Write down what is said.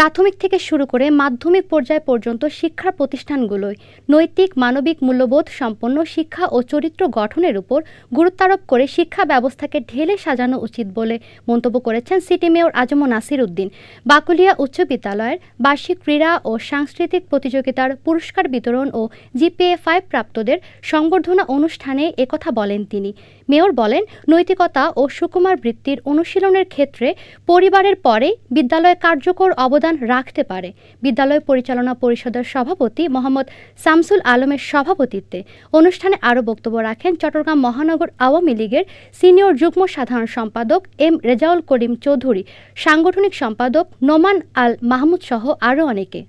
প্রাথমিক থেকে শুরু করে মাধ্যমিক পর্যায় পর্যন্ত শিক্ষা প্রতিষ্ঠানগুলোয় নৈতিক মানবিক মূল্যবোধ সম্পন্ন শিক্ষা ও চরিত্র গঠনের উপর গুরুত্বারোপ করে শিক্ষা ব্যবস্থাকে ঢেলে সাজানো উচিত বলে মন্তব্য করেছেন সিটি মেয়র আজম নাসির উদ্দিন বাকুলিয়া উচ্চ বিদ্যালয়ের বার্ষিক ক্রীড়া ও সাংস্কৃতিক প্রতিযোগিতার পুরস্কার বিতরণ ও জিপিএ ফাইভ প্রাপ্তদের সংবর্ধনা অনুষ্ঠানে একথা বলেন তিনি মেয়র বলেন নৈতিকতা ও সুকুমার বৃত্তির অনুশীলনের ক্ষেত্রে পরিবারের পরে বিদ্যালয় কার্যকর অবদান অবদান রাখতে পারে বিদ্যালয় পরিচালনা পরিষদের সভাপতি মোহাম্মদ শামসুল আলমের সভাপতিত্বে অনুষ্ঠানে আরও বক্তব্য রাখেন চট্টগ্রাম মহানগর আওয়ামী লীগের সিনিয়র যুগ্ম সাধারণ সম্পাদক এম রেজাউল করিম চৌধুরী সাংগঠনিক সম্পাদক নোমান আল মাহমুদ সহ আরও অনেকে